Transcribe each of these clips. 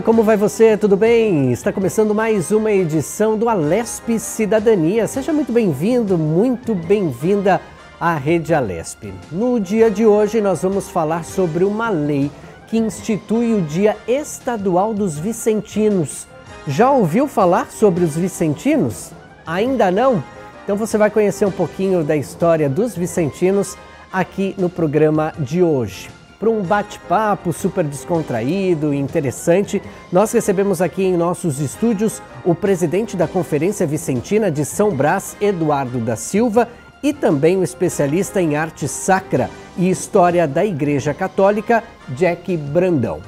Olá, como vai você? Tudo bem? Está começando mais uma edição do Alesp Cidadania. Seja muito bem-vindo, muito bem-vinda à Rede Alesp. No dia de hoje, nós vamos falar sobre uma lei que institui o Dia Estadual dos Vicentinos. Já ouviu falar sobre os vicentinos? Ainda não? Então você vai conhecer um pouquinho da história dos vicentinos aqui no programa de hoje para um bate-papo super descontraído e interessante. Nós recebemos aqui em nossos estúdios o presidente da Conferência Vicentina de São Brás, Eduardo da Silva, e também o especialista em arte sacra e história da Igreja Católica, Jack Brandão.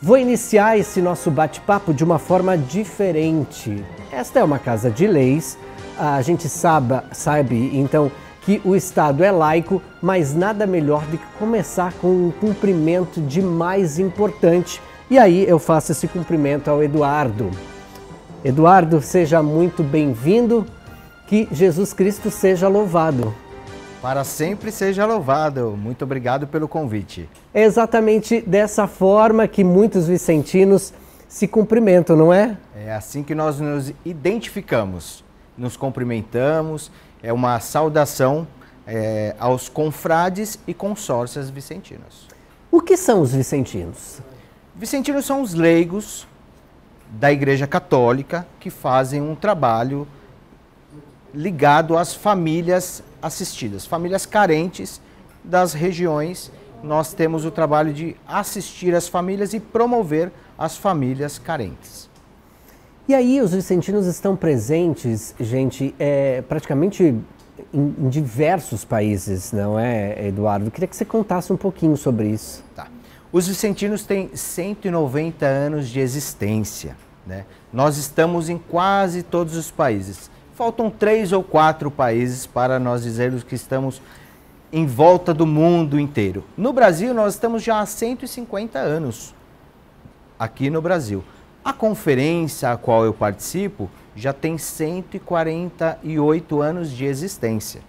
Vou iniciar esse nosso bate-papo de uma forma diferente. Esta é uma casa de leis, a gente sabe, sabe então que o Estado é laico, mas nada melhor do que começar com um cumprimento de mais importante. E aí eu faço esse cumprimento ao Eduardo. Eduardo, seja muito bem-vindo. Que Jesus Cristo seja louvado. Para sempre seja louvado. Muito obrigado pelo convite. É exatamente dessa forma que muitos vicentinos se cumprimentam, não é? É assim que nós nos identificamos, nos cumprimentamos é uma saudação é, aos confrades e consórcias vicentinos. O que são os vicentinos? Vicentinos são os leigos da Igreja Católica que fazem um trabalho ligado às famílias assistidas, famílias carentes das regiões. Nós temos o trabalho de assistir as famílias e promover as famílias carentes. E aí os vicentinos estão presentes, gente, é, praticamente em, em, diversos países, não é, Eduardo? Eu queria que você contasse um pouquinho sobre isso. Tá. Os vicentinos têm 190 anos de existência. Né? Nós estamos em quase todos os países. Faltam três ou quatro países para nós dizermos que estamos em volta do mundo inteiro. No Brasil, nós estamos já há 150 anos aqui no Brasil. A conferência a qual eu participo já tem 148 anos de existência.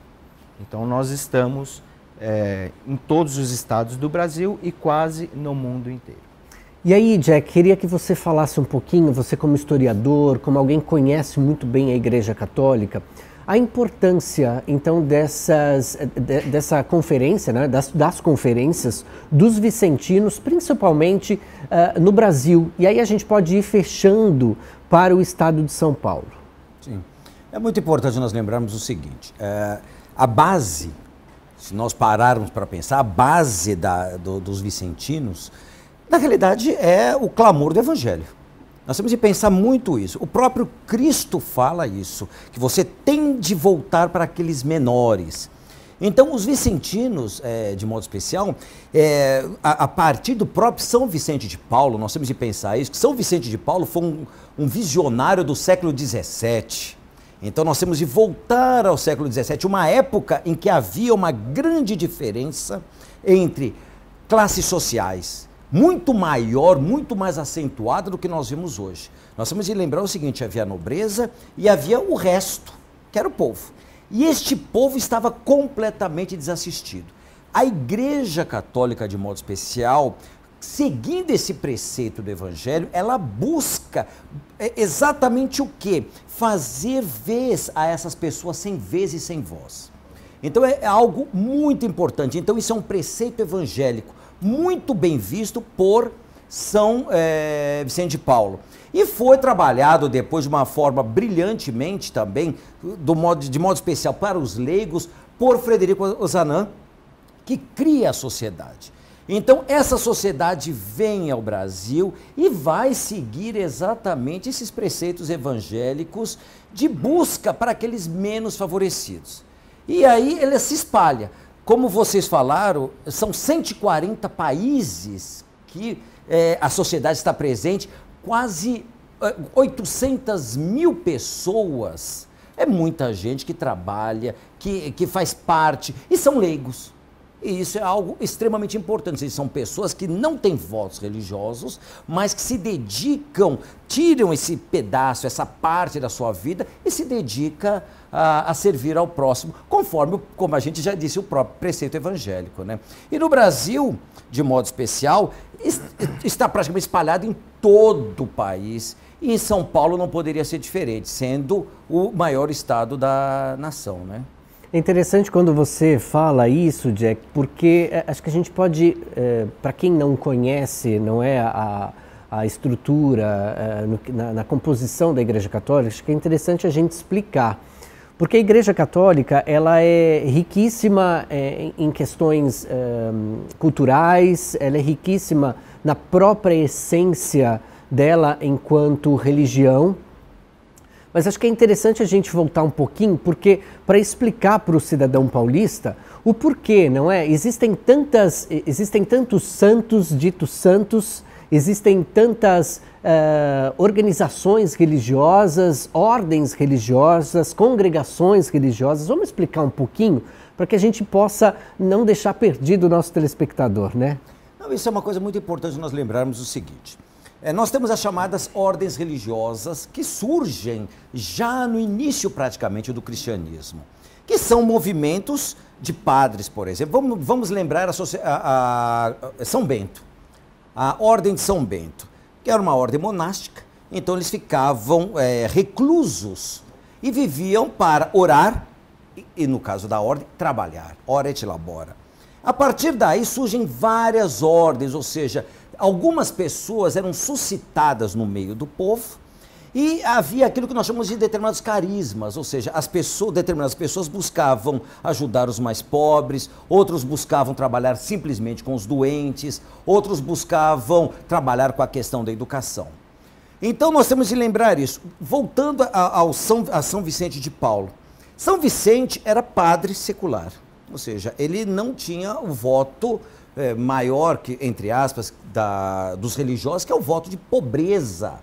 Então, nós estamos é, em todos os estados do Brasil e quase no mundo inteiro. E aí, Jack, queria que você falasse um pouquinho, você como historiador, como alguém que conhece muito bem a Igreja Católica, a importância, então, dessas, de, dessa conferência, né, das, das, conferências dos vicentinos, principalmente uh, no Brasil. E aí a gente pode ir fechando para o estado de São Paulo. Sim. É muito importante nós lembrarmos o seguinte: é, a base, se nós pararmos para pensar, a base da, do, dos vicentinos, na realidade, é o clamor do evangelho. Nós temos de pensar muito isso. O próprio Cristo fala isso, que você tem de voltar para aqueles menores. Então, os vicentinos, é, de modo especial, é, a, a, partir do próprio São Vicente de Paulo, nós temos de pensar isso, que São Vicente de Paulo foi um, um visionário do século XVII. Então, nós temos de voltar ao século XVII, uma época em que havia uma grande diferença entre classes sociais muito maior, muito mais acentuada do que nós vimos hoje. Nós temos de lembrar o seguinte: havia a nobreza e havia o resto, que era o povo. E este povo estava completamente desassistido. A Igreja Católica, de modo especial, seguindo esse preceito do Evangelho, ela busca é, exatamente o que? Fazer vez a essas pessoas sem vez e sem voz. Então é, é algo muito importante. Então, isso é um preceito evangélico muito bem visto por São é, Vicente de Paulo. E foi trabalhado depois de uma forma brilhantemente também, do modo, de modo especial para os leigos, por Frederico Ozanam, que cria a sociedade. Então, essa sociedade vem ao Brasil e vai seguir exatamente esses preceitos evangélicos de busca para aqueles menos favorecidos. E aí ela se espalha como vocês falaram, são 140 países que é, a sociedade está presente, quase 800 é, mil pessoas. É muita gente que trabalha, que, que faz parte, e são leigos. E isso é algo extremamente importante. São pessoas que não têm votos religiosos, mas que se dedicam, tiram esse pedaço, essa parte da sua vida e se dedica a, ah, a, servir ao próximo, conforme, como a gente já disse, o próprio preceito evangélico. Né? E no Brasil, de modo especial, está praticamente espalhado em todo o país. E em São Paulo não poderia ser diferente, sendo o maior estado da nação, né? É interessante quando você fala isso, Jack, porque eh, acho que a gente pode, é, eh, para quem não conhece, não é a, a estrutura, é, no, na, na, composição da Igreja Católica, acho que é interessante a gente explicar. Porque a Igreja Católica ela é riquíssima é, em questões culturais, ela é riquíssima na própria essência dela enquanto religião. Mas acho que é interessante a gente voltar um pouquinho, porque para explicar para o cidadão paulista o porquê, não é? Existem tantas, existem tantos santos, ditos santos, existem tantas uh, organizações religiosas, ordens religiosas, congregações religiosas. Vamos explicar um pouquinho para que a gente possa não deixar perdido o nosso telespectador, né? Não, isso é uma coisa muito importante nós lembrarmos o seguinte. É, nós temos as chamadas ordens religiosas que surgem já no início praticamente do cristianismo, que são movimentos de padres, por exemplo. Vamos, vamos lembrar a, a, a São Bento, a ordem de São Bento, que era uma ordem monástica, então eles ficavam é, reclusos e viviam para orar e, e, no caso da ordem, trabalhar. Ora et labora. A partir daí surgem várias ordens, ou seja, algumas pessoas eram suscitadas no meio do povo e havia aquilo que nós chamamos de determinados carismas, ou seja, as pessoas, determinadas pessoas buscavam ajudar os mais pobres, outros buscavam trabalhar simplesmente com os doentes, outros buscavam trabalhar com a questão da educação. Então nós temos de lembrar isso. Voltando a, ao São, a São Vicente de Paulo. São Vicente era padre secular, ou seja, ele não tinha o voto é, maior, que, entre aspas, da, dos religiosos, que é o voto de pobreza.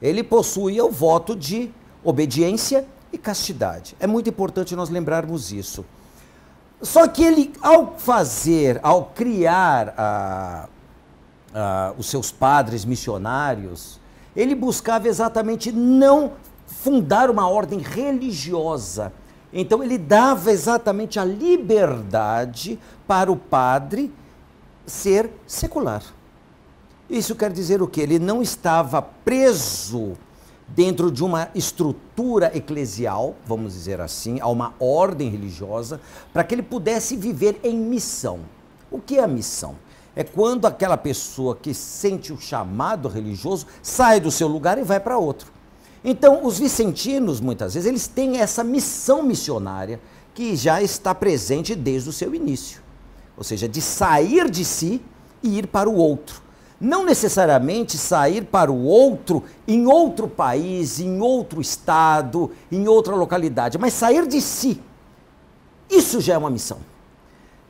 Ele possuía o voto de obediência e castidade. É muito importante nós lembrarmos isso. Só que ele, ao fazer, ao criar a, a, os seus padres missionários, ele buscava exatamente não fundar uma ordem religiosa. Então ele dava exatamente a liberdade para o padre ser secular. Isso quer dizer o que? Ele não estava preso dentro de uma estrutura eclesial, vamos dizer assim, a uma ordem religiosa, para que ele pudesse viver em missão. O que é a missão? É quando aquela pessoa que sente o chamado religioso sai do seu lugar e vai para outro. Então, os vicentinos, muitas vezes, eles têm essa missão missionária que já está presente desde o seu início ou seja, de sair de si e ir para o outro. Não necessariamente sair para o outro em outro país, em outro estado, em outra localidade, mas sair de si. Isso já é uma missão.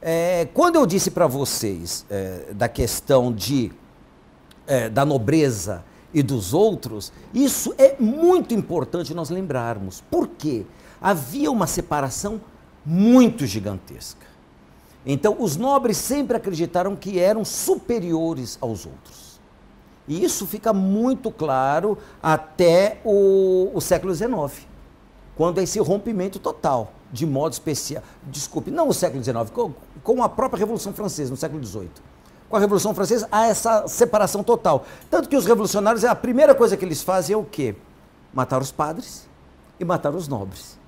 É, quando eu disse para vocês é, da questão de, é, da nobreza e dos outros, isso é muito importante nós lembrarmos. Por quê? Havia uma separação muito gigantesca. Então, os nobres sempre acreditaram que eram superiores aos outros. E isso fica muito claro até o, o século XIX, quando é esse rompimento total, de modo especial. Desculpe, não o século XIX, com, com a própria Revolução Francesa, no século XVIII. Com a Revolução Francesa, há essa separação total. Tanto que os revolucionários, a primeira coisa que eles fazem é o quê? Matar os padres e matar os nobres.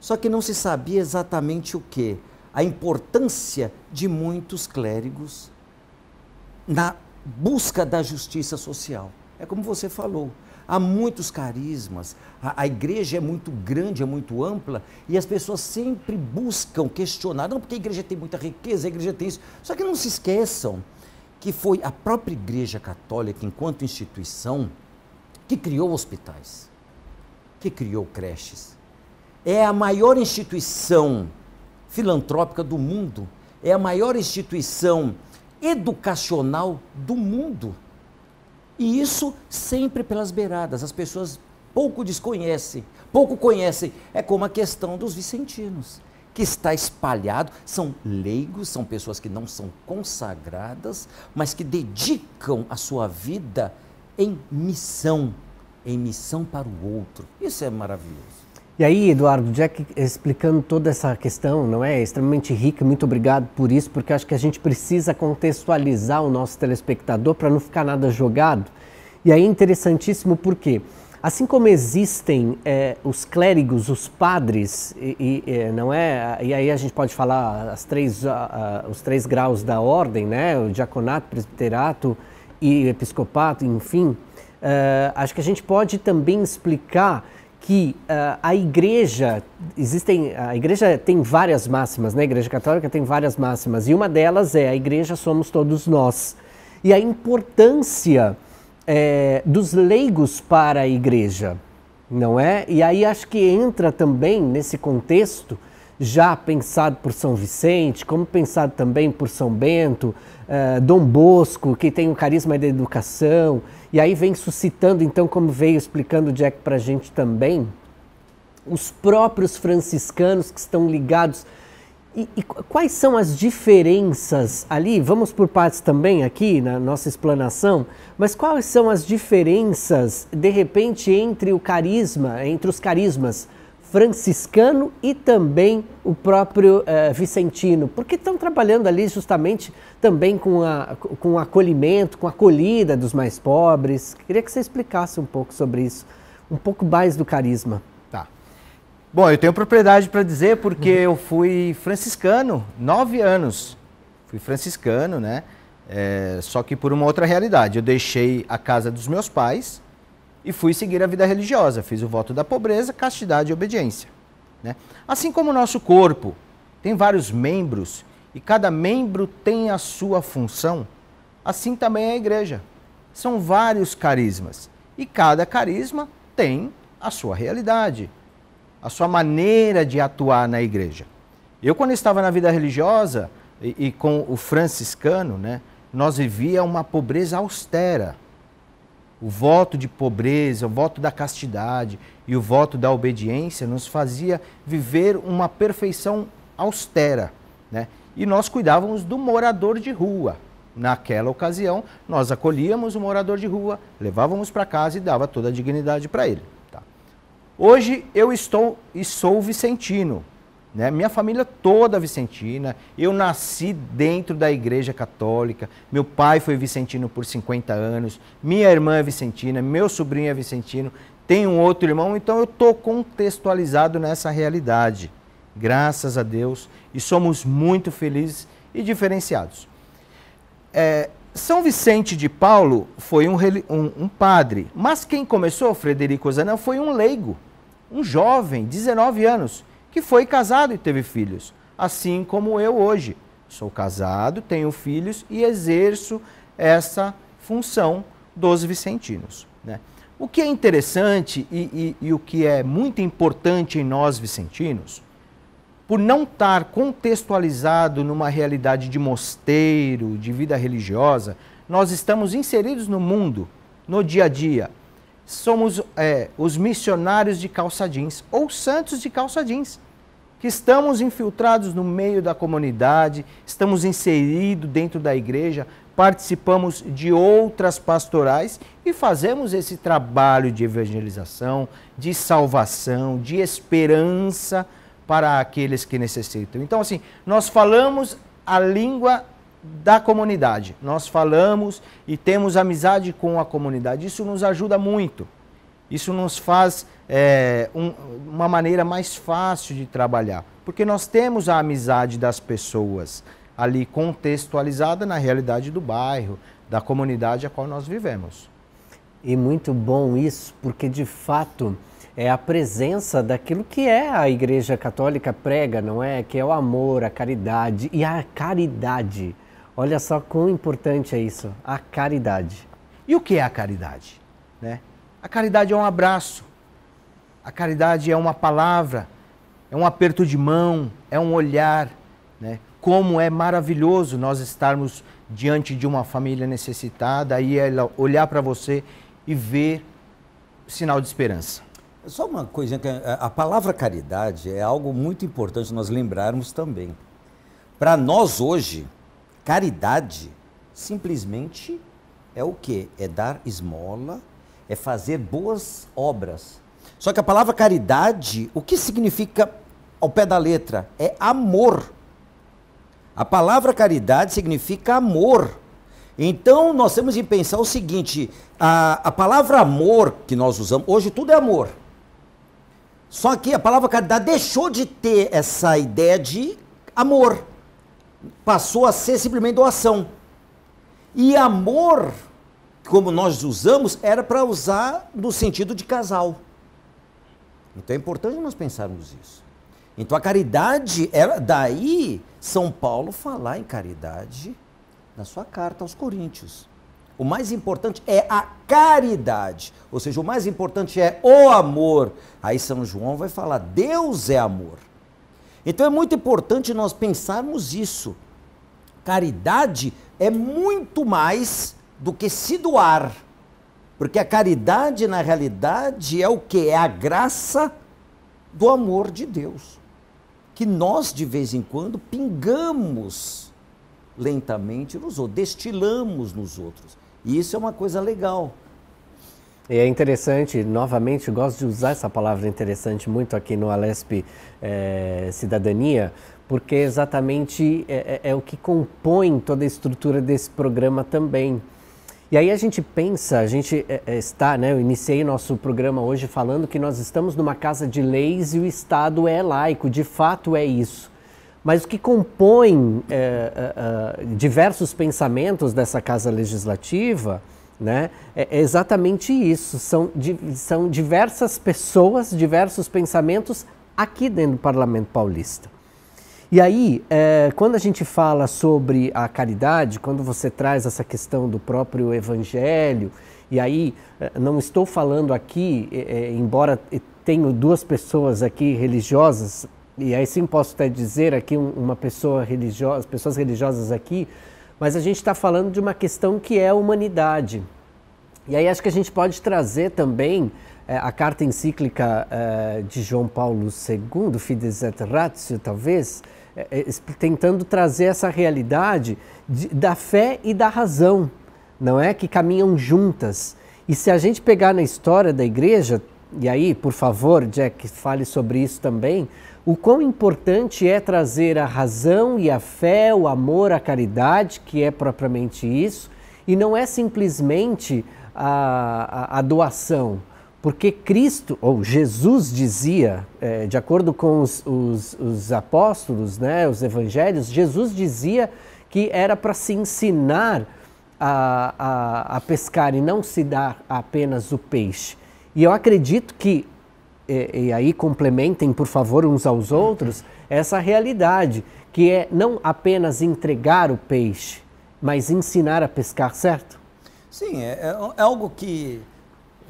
Só que não se sabia exatamente o que a importância de muitos clérigos na busca da justiça social. É como você falou, há muitos carismas, a, a, igreja é muito grande, é muito ampla, e as pessoas sempre buscam questionar, não porque a igreja tem muita riqueza, a igreja tem isso. Só que não se esqueçam que foi a própria igreja católica, enquanto instituição, que criou hospitais, que criou creches. É a maior instituição filantrópica do mundo, é a maior instituição educacional do mundo. E isso sempre pelas beiradas, as pessoas pouco desconhecem, pouco conhecem. É como a questão dos vicentinos, que está espalhado, são leigos, são pessoas que não são consagradas, mas que dedicam a sua vida em missão, em missão para o outro. Isso é maravilhoso. E aí, Eduardo, Jack explicando toda essa questão, não é? Extremamente rica, muito obrigado por isso, porque acho que a gente precisa contextualizar o nosso telespectador para não ficar nada jogado. E aí, é interessantíssimo porque, assim como existem é, os clérigos, os padres, e, e, é, não é? E aí a gente pode falar as três, os três graus da ordem, né? O diaconato, presbiterato e episcopato, enfim. Uh, acho que a gente pode também explicar que uh, a igreja existem a igreja tem várias máximas né a igreja católica tem várias máximas e uma delas é a igreja somos todos nós e a importância é, dos leigos para a igreja não é e aí acho que entra também nesse contexto já pensado por São Vicente como pensado também por São Bento é, Dom Bosco, que tem o carisma da educação, e aí vem suscitando, então, como veio explicando o Jack para a gente também, os próprios franciscanos que estão ligados. E, e, quais são as diferenças ali? Vamos por partes também aqui na nossa explanação, mas quais são as diferenças, de repente, entre o carisma, entre os carismas? franciscano e também o próprio eh, vicentino, porque estão trabalhando ali justamente também com, a, com o acolhimento, com a acolhida dos mais pobres. Queria que você explicasse um pouco sobre isso, um pouco mais do carisma. Tá. Bom, eu tenho propriedade para dizer porque eu fui franciscano nove anos. Fui franciscano, né? É, só que por uma outra realidade. Eu deixei a casa dos meus pais e fui seguir a vida religiosa. Fiz o voto da pobreza, castidade e obediência. Né? Assim como o nosso corpo tem vários membros e cada membro tem a sua função, assim também é a igreja. São vários carismas e cada carisma tem a sua realidade, a sua maneira de atuar na igreja. Eu, quando estava na vida religiosa e, e com o franciscano, né, nós vivia uma pobreza austera o voto de pobreza, o voto da castidade e o voto da obediência nos fazia viver uma perfeição austera, né? E nós cuidávamos do morador de rua. Naquela ocasião, nós acolhíamos o morador de rua, levávamos para casa e dava toda a dignidade para ele. Tá? Hoje eu estou e sou vicentino, né? Minha família toda vicentina, eu nasci dentro da igreja católica, meu pai foi vicentino por 50 anos, minha irmã é vicentina, meu sobrinho é vicentino, tem um outro irmão, então eu estou contextualizado nessa realidade. Graças a Deus, e somos muito felizes e diferenciados. É, São Vicente de Paulo foi um, um, um padre, mas quem começou, Frederico Zanão, foi um leigo, um jovem, 19 anos que foi casado e teve filhos, assim como eu hoje. Sou casado, tenho filhos e exerço essa função dos vicentinos. Né? O que é interessante e, e, e o que é muito importante em nós vicentinos, por não estar contextualizado numa realidade de mosteiro, de vida religiosa, nós estamos inseridos no mundo, no dia a dia, somos é, os missionários de calça jeans ou santos de calça jeans, que estamos infiltrados no meio da comunidade, estamos inseridos dentro da igreja, participamos de outras pastorais e fazemos esse trabalho de evangelização, de salvação, de esperança para aqueles que necessitam. Então, assim, nós falamos a língua da comunidade. Nós falamos e temos amizade com a comunidade. Isso nos ajuda muito. Isso nos faz é, um, uma maneira mais fácil de trabalhar, porque nós temos a amizade das pessoas ali contextualizada na realidade do bairro, da comunidade a qual nós vivemos. E muito bom isso, porque de fato é a presença daquilo que é a Igreja Católica prega, não é? Que é o amor, a caridade. E a caridade Olha só quão importante é isso, a caridade. E o que é a caridade? Né? A caridade é um abraço, a caridade é uma palavra, é um aperto de mão, é um olhar. Né? Como é maravilhoso nós estarmos diante de uma família necessitada e ela olhar para você e ver sinal de esperança. Só uma coisinha, eh, a palavra caridade é algo muito importante nós lembrarmos também. Para nós hoje, Caridade simplesmente é o quê? É dar esmola, é fazer boas obras. Só que a palavra caridade, o que significa ao pé da letra? É amor. A palavra caridade significa amor. Então nós temos que pensar o seguinte: a, a palavra amor que nós usamos, hoje tudo é amor. Só que a palavra caridade deixou de ter essa ideia de amor passou a ser simplesmente doação. E amor, como nós usamos, era para usar no sentido de casal. Então é importante nós pensarmos isso. Então a caridade, era daí São Paulo falar em caridade na sua carta aos Coríntios. O mais importante é a caridade, ou seja, o mais importante é o amor. Aí São João vai falar: Deus é amor. Então é muito importante nós pensarmos isso. Caridade é muito mais do que se doar. Porque a caridade, na realidade, é o que? É a graça do amor de Deus. Que nós, de vez em quando, pingamos lentamente nos outros, destilamos nos outros. E isso é uma coisa legal. E é interessante, novamente, gosto de usar essa palavra interessante muito aqui no Alesp é, Cidadania, porque é exatamente é, é, é o que compõe toda a estrutura desse programa também. E aí a gente pensa, a gente é, é, está, né? Eu iniciei nosso programa hoje falando que nós estamos numa casa de leis e o Estado é laico, de fato é isso. Mas o que compõe é, é, diversos pensamentos dessa casa legislativa né? É, é, exatamente isso. São, di, são diversas pessoas, diversos pensamentos aqui dentro do Parlamento Paulista. E aí, é, quando a gente fala sobre a caridade, quando você traz essa questão do próprio evangelho, e aí é, não estou falando aqui, é, é, embora tenho duas pessoas aqui religiosas, e aí sim posso até dizer aqui uma pessoa religiosa, pessoas religiosas aqui, mas a gente está falando de uma questão que é a humanidade. E aí acho que a gente pode trazer também é, a carta encíclica é, de João Paulo II, Fides et Ratio, talvez, é, tentando trazer essa realidade de, da fé e da razão, não é? Que caminham juntas. E se a gente pegar na história da igreja, e aí, por favor, Jack, fale sobre isso também, o quão importante é trazer a razão e a fé, o amor, a caridade, que é propriamente isso, e não é simplesmente a, a, a doação. Porque Cristo, ou Jesus dizia, é, de acordo com os, os, os apóstolos, né, os evangelhos, Jesus dizia que era para se ensinar a, a, a pescar e não se dar apenas o peixe. E eu acredito que e, e, aí complementem, por favor, uns aos outros, essa realidade, que é não apenas entregar o peixe, mas ensinar a pescar, certo? Sim, é, é, é algo que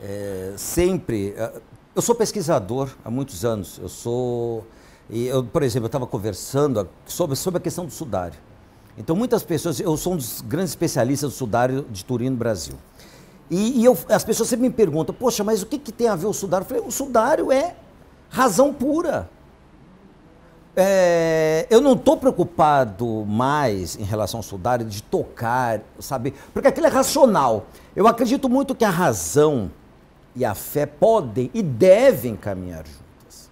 é, sempre. É, eu sou pesquisador há muitos anos. Eu sou. eu, por exemplo, eu estava conversando sobre, sobre a questão do sudário. Então, muitas pessoas. Eu sou um dos grandes especialistas do sudário de Turim no Brasil. E, e eu, as pessoas sempre me perguntam, poxa, mas o que, que tem a ver o sudário? Eu falei, o sudário é razão pura. É, eu não estou preocupado mais em relação ao sudário de tocar, sabe? Porque aquilo é racional. Eu acredito muito que a razão e a fé podem e devem caminhar juntas.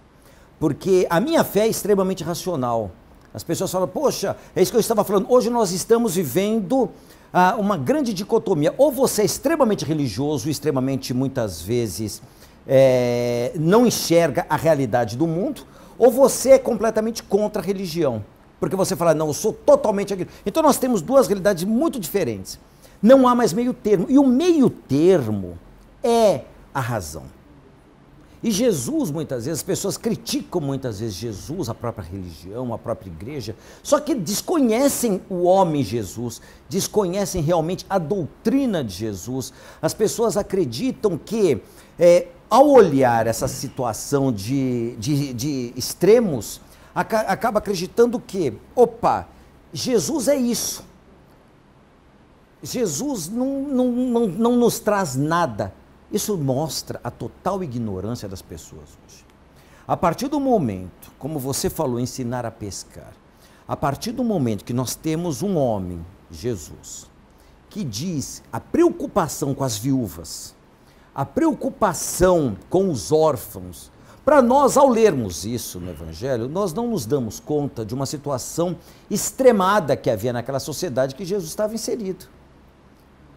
Porque a minha fé é extremamente racional. As pessoas falam, poxa, é isso que eu estava falando. Hoje nós estamos vivendo ah, uma grande dicotomia. Ou você é extremamente religioso, extremamente, muitas vezes, é, não enxerga a realidade do mundo, ou você é completamente contra a religião. Porque você fala, não, eu sou totalmente aquilo. Então nós temos duas realidades muito diferentes. Não há mais meio termo. E o meio termo é a razão. E Jesus, muitas vezes, as pessoas criticam muitas vezes Jesus, a própria religião, a própria igreja, só que desconhecem o homem Jesus, desconhecem realmente a doutrina de Jesus. As pessoas acreditam que, é, ao olhar essa situação de, de, de extremos, acaba acreditando que, opa, Jesus é isso. Jesus não, não, não, não nos traz nada. Isso mostra a total ignorância das pessoas hoje. A partir do momento, como você falou, ensinar a pescar, a partir do momento que nós temos um homem, Jesus, que diz a preocupação com as viúvas, a preocupação com os órfãos, para nós, ao lermos isso no Evangelho, nós não nos damos conta de uma situação extremada que havia naquela sociedade que Jesus estava inserido.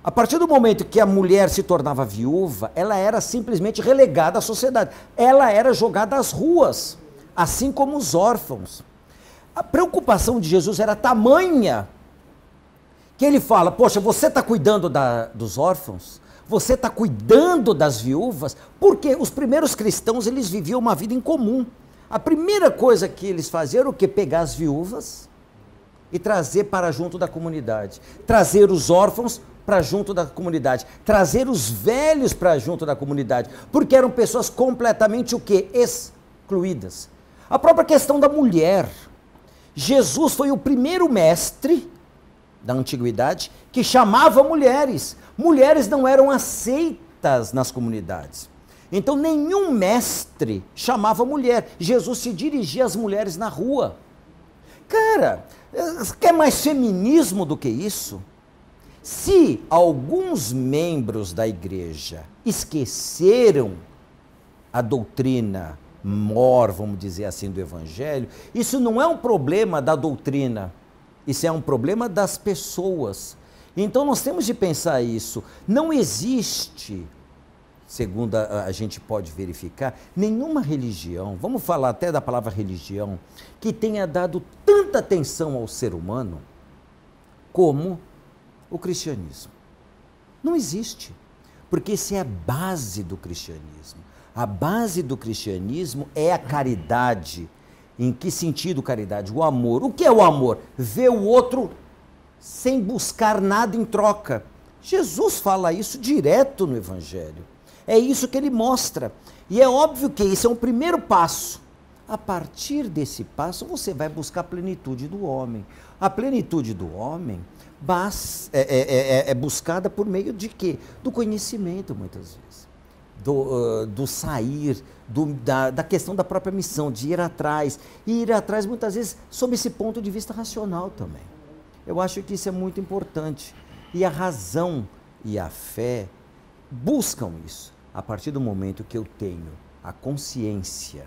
A partir do momento que a mulher se tornava viúva, ela era simplesmente relegada à sociedade. Ela era jogada às ruas, assim como os órfãos. A preocupação de Jesus era tamanha que ele fala: Poxa, você está cuidando da, dos órfãos? Você está cuidando das viúvas? Porque os primeiros cristãos eles viviam uma vida em comum. A primeira coisa que eles faziam era o que? Pegar as viúvas e trazer para junto da comunidade. Trazer os órfãos para junto da comunidade, trazer os velhos para junto da comunidade, porque eram pessoas completamente o quê? Excluídas. A própria questão da mulher. Jesus foi o primeiro mestre da antiguidade que chamava mulheres. Mulheres não eram aceitas nas comunidades. Então nenhum mestre chamava mulher. Jesus se dirigia às mulheres na rua. Cara, eh, quer mais feminismo do que isso? Se alguns membros da igreja esqueceram a doutrina mor, vamos dizer assim, do evangelho, isso não é um problema da doutrina, isso é um problema das pessoas. Então nós temos de pensar isso. Não existe, segundo a, a gente pode verificar, nenhuma religião, vamos falar até da palavra religião, que tenha dado tanta atenção ao ser humano como o cristianismo. Não existe, porque isso é a base do cristianismo. A base do cristianismo é a caridade. Em que sentido caridade? O amor. O que é o amor? Ver o outro sem buscar nada em troca. Jesus fala isso direto no Evangelho. É isso que ele mostra. E é óbvio que esse é um primeiro passo. A partir desse passo, você vai buscar a plenitude do homem. A plenitude do homem mas é é, é, é, é, buscada por meio de quê? Do conhecimento, muitas vezes. Do, uh, do sair, do, da, da, questão da própria missão, de ir atrás. E ir atrás, muitas vezes, sob esse ponto de vista racional também. Eu acho que isso é muito importante. E a razão e a fé buscam isso. A partir do momento que eu tenho a consciência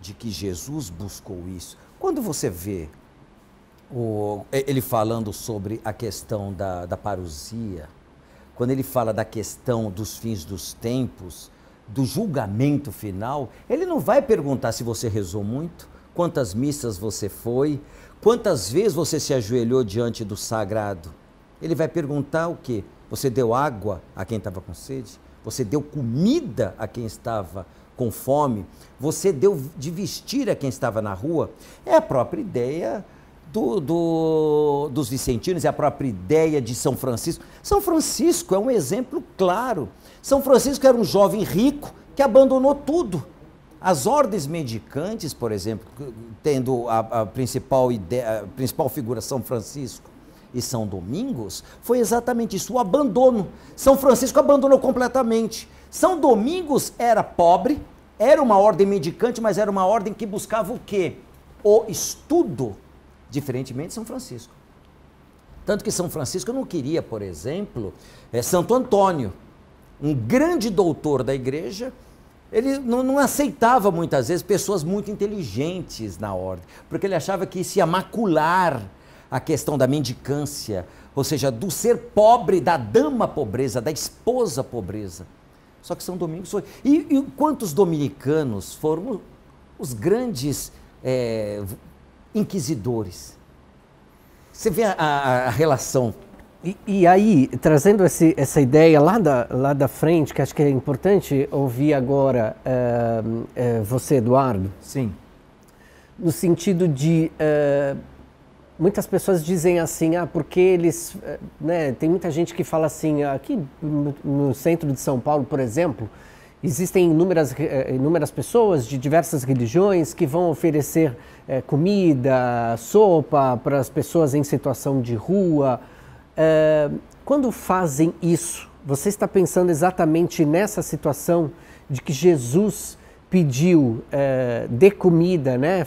de que Jesus buscou isso. Quando você vê o, ele falando sobre a questão da, da parousia, quando ele fala da questão dos fins dos tempos, do julgamento final, ele não vai perguntar se você rezou muito, quantas missas você foi, quantas vezes você se ajoelhou diante do sagrado. Ele vai perguntar o quê? Você deu água a quem estava com sede? Você deu comida a quem estava com fome? Você deu de vestir a quem estava na rua? É a própria ideia do, do, dos vicentinos e é a própria ideia de São Francisco. São Francisco é um exemplo claro. São Francisco era um jovem rico que abandonou tudo. As ordens medicantes por exemplo, tendo a, a principal, ideia, a principal figura São Francisco e São Domingos, foi exatamente isso, o abandono. São Francisco abandonou completamente. São Domingos era pobre, era uma ordem medicante mas era uma ordem que buscava o quê? O estudo diferentemente de São Francisco. Tanto que São Francisco não queria, por exemplo, é, Santo Antônio, um grande doutor da igreja, ele não, não, aceitava muitas vezes pessoas muito inteligentes na ordem, porque ele achava que se ia macular a questão da mendicância, ou seja, do ser pobre, da dama pobreza, da esposa pobreza. Só que São Domingos foi. E, e quantos dominicanos foram os grandes é, inquisidores. Você vê a, a, a relação. E, e, aí, trazendo esse, essa ideia lá da, lá da frente, que acho que é importante ouvir agora eh, eh, você, Eduardo. Sim. No sentido de. Eh, muitas pessoas dizem assim, ah, porque eles. Né, tem muita gente que fala assim, ah, aqui no centro de São Paulo, por exemplo, Existem inúmeras, eh, inúmeras pessoas de diversas religiões que vão oferecer é, comida, sopa para as pessoas em situação de rua. É, quando fazem isso, você está pensando exatamente nessa situação de que Jesus pediu, é, comida, né,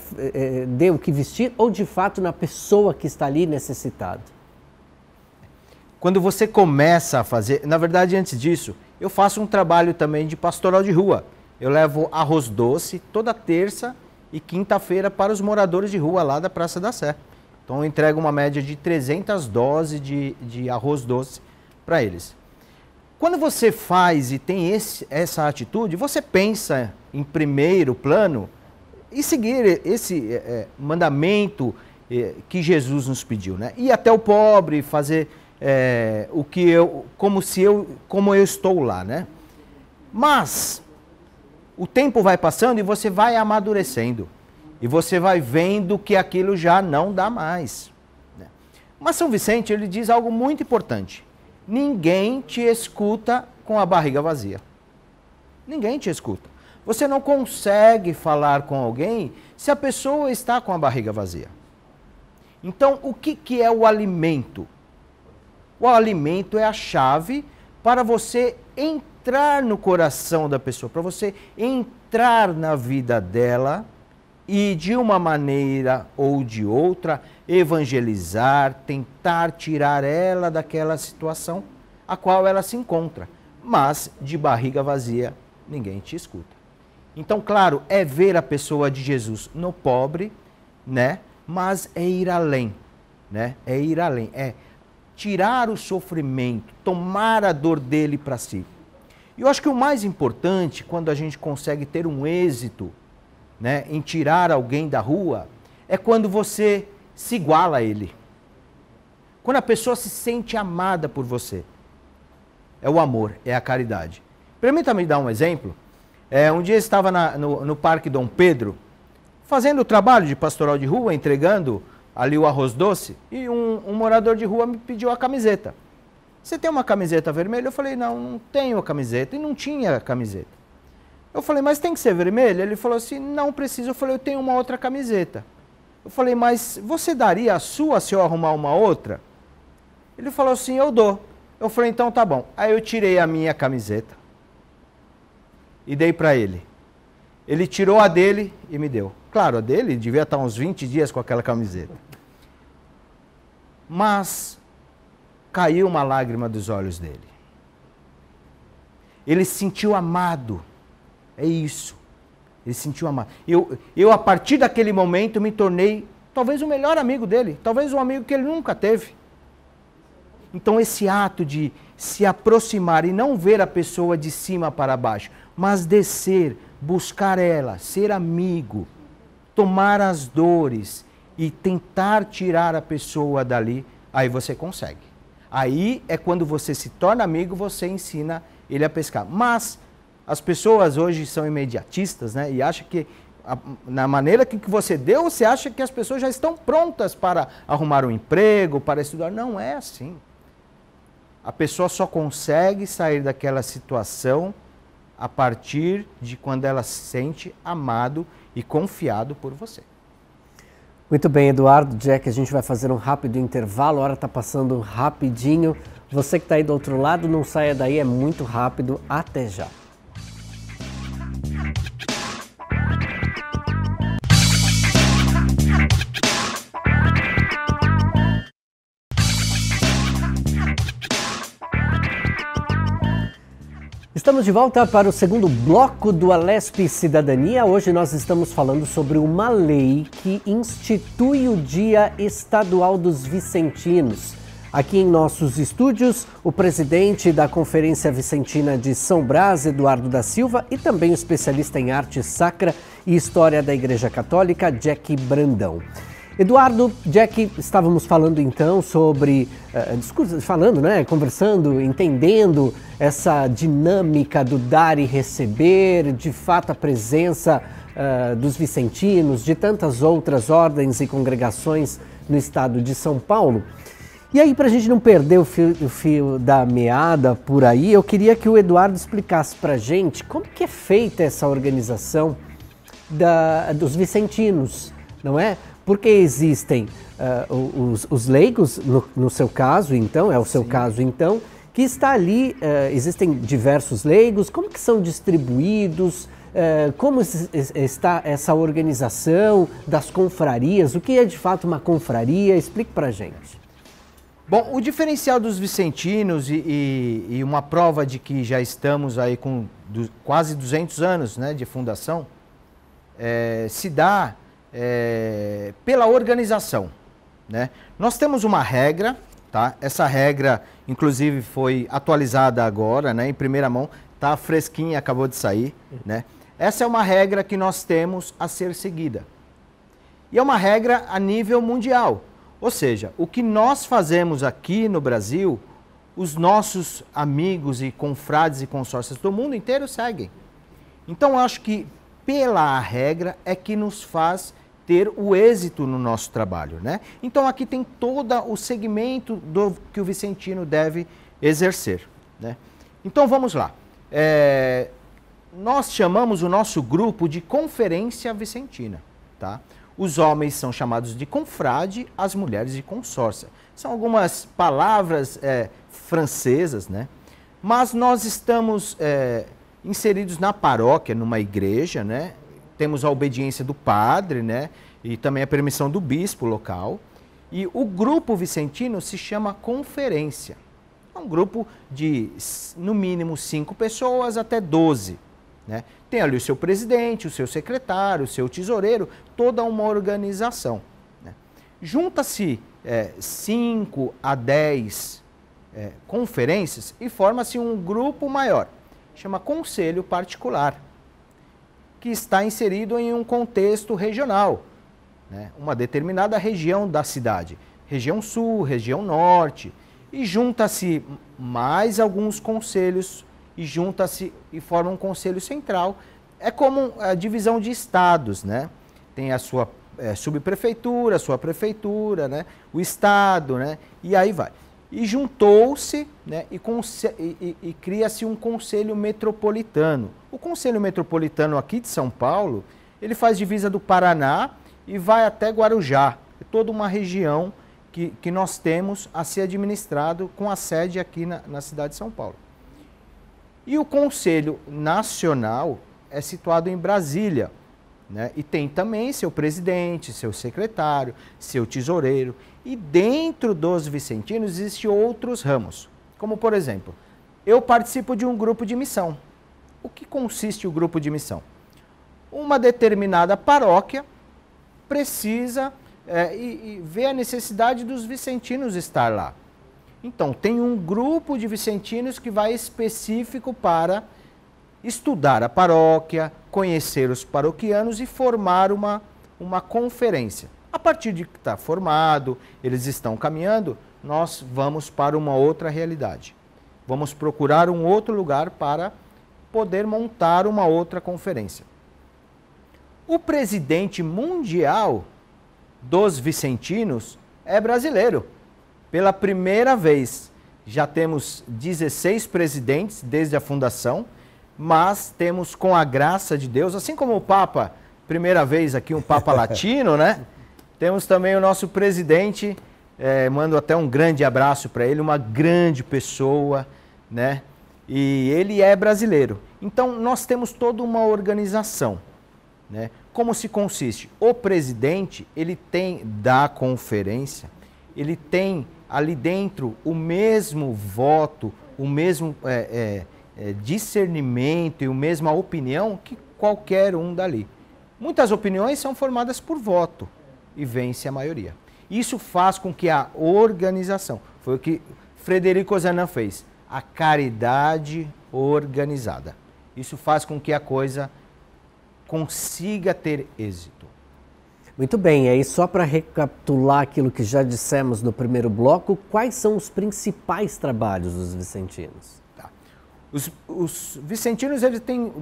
de o que vestir, ou de fato na pessoa que está ali necessitada? Quando você começa a fazer, na verdade, antes disso, eu faço um trabalho também de pastoral de rua. Eu levo arroz doce toda terça e quinta-feira para os moradores de rua lá da Praça da Sé. Então eu entrego uma média de 300 doses de, de arroz doce para eles. Quando você faz e tem esse, essa atitude, você pensa em primeiro plano e seguir esse é, mandamento é, que Jesus nos pediu, né? Ir até o pobre, fazer é, o que eu, como se eu, como eu estou lá, né? Mas o tempo vai passando e você vai amadurecendo e você vai vendo que aquilo já não dá mais. Né? Mas São Vicente ele diz algo muito importante: ninguém te escuta com a barriga vazia. Ninguém te escuta. Você não consegue falar com alguém se a pessoa está com a barriga vazia. Então, o que, que é o alimento? O alimento é a chave para você entrar no coração da pessoa, para você entrar na vida dela e de uma maneira ou de outra evangelizar, tentar tirar ela daquela situação a qual ela se encontra. Mas de barriga vazia ninguém te escuta. Então, claro, é ver a pessoa de Jesus no pobre, né? Mas é ir além, né? É ir além, é tirar o sofrimento, tomar a dor dele para si. E eu acho que o mais importante, quando a gente consegue ter um êxito né, em tirar alguém da rua, é quando você se iguala a ele. Quando a pessoa se sente amada por você. É o amor, é a caridade. Permita-me dar um exemplo. É, um dia eu estava na, no, no Parque Dom Pedro, fazendo o trabalho de pastoral de rua, entregando ali o arroz doce e um, um morador de rua me pediu a camiseta. Você tem uma camiseta vermelha? Eu falei, não, não tenho a camiseta. E não tinha a camiseta. Eu falei, mas tem que ser vermelha? Ele falou assim, não precisa. Eu falei, eu tenho uma outra camiseta. Eu falei, mas você daria a sua se eu arrumar uma outra? Ele falou assim, eu dou. Eu falei, então tá bom. Aí eu tirei a minha camiseta e dei para ele. Ele tirou a dele e me deu. Claro, a dele devia estar uns 20 dias com aquela camiseta mas caiu uma lágrima dos olhos dele. Ele se sentiu amado. É isso. Ele se sentiu amado. Eu, eu, a partir daquele momento, me tornei talvez o melhor amigo dele, talvez um amigo que ele nunca teve. Então, esse ato de se aproximar e não ver a pessoa de cima para baixo, mas descer, buscar ela, ser amigo, tomar as dores, e tentar tirar a pessoa dali, aí você consegue. Aí é quando você se torna amigo, você ensina ele a pescar. Mas as pessoas hoje são imediatistas, né? E acham que a, na maneira que, que você deu, você acha que as pessoas já estão prontas para arrumar um emprego, para estudar. Não é assim. A pessoa só consegue sair daquela situação a partir de quando ela se sente amado e confiado por você. Muito bem, Eduardo, Jack, a gente vai fazer um rápido intervalo, a hora está passando rapidinho. Você que está aí do outro lado, não saia daí, é muito rápido. Até já. Estamos de volta para o segundo bloco do Alesp Cidadania. Hoje nós estamos falando sobre uma lei que institui o Dia Estadual dos Vicentinos. Aqui em nossos estúdios, o presidente da Conferência Vicentina de São Brás, Eduardo da Silva, e também o especialista em arte sacra e história da Igreja Católica, Jack Brandão. Eduardo, Jack, estávamos falando então sobre uh, falando, né, conversando, entendendo essa dinâmica do dar e receber, de fato a presença uh, dos vicentinos, de tantas outras ordens e congregações no estado de São Paulo. E aí, para a gente não perder o fio, o fio, da meada por aí, eu queria que o Eduardo explicasse para a gente como que é feita essa organização da, dos vicentinos, não é? porque existem uh, os, os, leigos, no, no, seu caso, então, é o seu Sim. caso, então, que está ali, uh, existem diversos leigos, como que são distribuídos, uh, como está essa organização das confrarias, o que é de fato uma confraria, explique para gente. Bom, o diferencial dos vicentinos e, e, e, uma prova de que já estamos aí com quase 200 anos né, de fundação, é, se dá é, pela organização. Né? Nós temos uma regra, tá? essa regra, inclusive, foi atualizada agora, né? em primeira mão, tá fresquinha, acabou de sair. Né? Essa é uma regra que nós temos a ser seguida. E é uma regra a nível mundial. Ou seja, o que nós fazemos aqui no Brasil, os nossos amigos e confrades e consórcios do mundo inteiro seguem. Então, eu acho que pela regra é que nos faz ter o êxito no nosso trabalho, né? Então aqui tem todo o segmento do que o Vicentino deve exercer, né? Então vamos lá. É, nós chamamos o nosso grupo de Conferência Vicentina, tá? Os homens são chamados de confrade, as mulheres de consórcia. São algumas palavras é, francesas, né? Mas nós estamos é, inseridos na paróquia, numa igreja, né? temos a obediência do padre, né? E também a permissão do bispo local. E o grupo vicentino se chama Conferência. É um grupo de, no mínimo, cinco pessoas até doze. Né? Tem ali o seu presidente, o seu secretário, o seu tesoureiro, toda uma organização. Né? Junta-se é, cinco a dez é, conferências e forma-se um grupo maior. Chama Conselho Particular que está inserido em um contexto regional, né? uma determinada região da cidade, região sul, região norte, e junta-se mais alguns conselhos e junta-se e forma um conselho central. É como a divisão de estados, né? Tem a sua é, subprefeitura, sua prefeitura, né? O estado, né? E aí vai e juntou-se né, e, e, e cria-se um conselho metropolitano. O conselho metropolitano aqui de São Paulo, ele faz divisa do Paraná e vai até Guarujá, é toda uma região que, que nós temos a ser administrado com a sede aqui na, na cidade de São Paulo. E o Conselho Nacional é situado em Brasília, né? e tem também seu presidente, seu secretário, seu tesoureiro. E dentro dos vicentinos existem outros ramos, como por exemplo, eu participo de um grupo de missão. O que consiste o grupo de missão? Uma determinada paróquia precisa é, e, e vê a necessidade dos vicentinos estar lá. Então, tem um grupo de vicentinos que vai específico para estudar a paróquia, conhecer os paroquianos e formar uma, uma conferência. A partir de que está formado, eles estão caminhando, nós vamos para uma outra realidade. Vamos procurar um outro lugar para poder montar uma outra conferência. O presidente mundial dos vicentinos é brasileiro. Pela primeira vez, já temos 16 presidentes desde a fundação, mas temos com a graça de Deus, assim como o Papa, primeira vez aqui um Papa latino, né? Temos também o nosso presidente, é, mando até um grande abraço para ele, uma grande pessoa, né? E ele é brasileiro. Então, nós temos toda uma organização, né? Como se consiste? O presidente, ele tem da conferência, ele tem ali dentro o mesmo voto, o mesmo é, é, é discernimento e a mesma opinião que qualquer um dali. Muitas opiniões são formadas por voto, e vence a maioria. Isso faz com que a organização, foi o que Frederico Zanan fez, a caridade organizada. Isso faz com que a coisa consiga ter êxito. Muito bem, aí só para recapitular aquilo que já dissemos no primeiro bloco, quais são os principais trabalhos dos vicentinos? Tá. Os, os vicentinos eles têm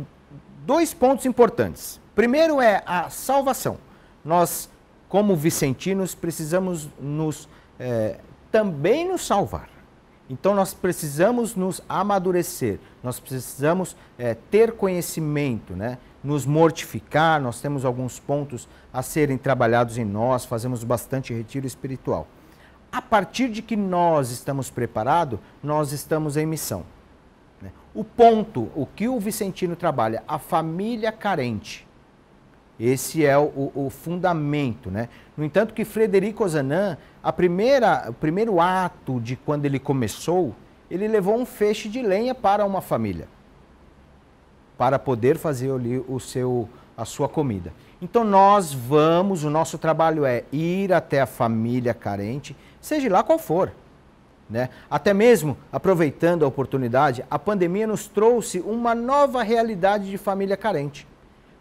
dois pontos importantes. Primeiro é a salvação. Nós como vicentinos, precisamos nos é, também nos salvar. Então nós precisamos nos amadurecer, nós precisamos é, ter conhecimento, né? nos mortificar, nós temos alguns pontos a serem trabalhados em nós, fazemos bastante retiro espiritual. A partir de que nós estamos preparados, nós estamos em missão. Né? O ponto, o que o Vicentino trabalha, a família carente. Esse é o, o, fundamento, né? No entanto que Frederico Zanin, a primeira, o primeiro ato de quando ele começou, ele levou um feixe de lenha para uma família, para poder fazer ali o seu, a sua comida. Então nós vamos, o nosso trabalho é ir até a família carente, seja lá qual for, né? Até mesmo aproveitando a oportunidade, a pandemia nos trouxe uma nova realidade de família carente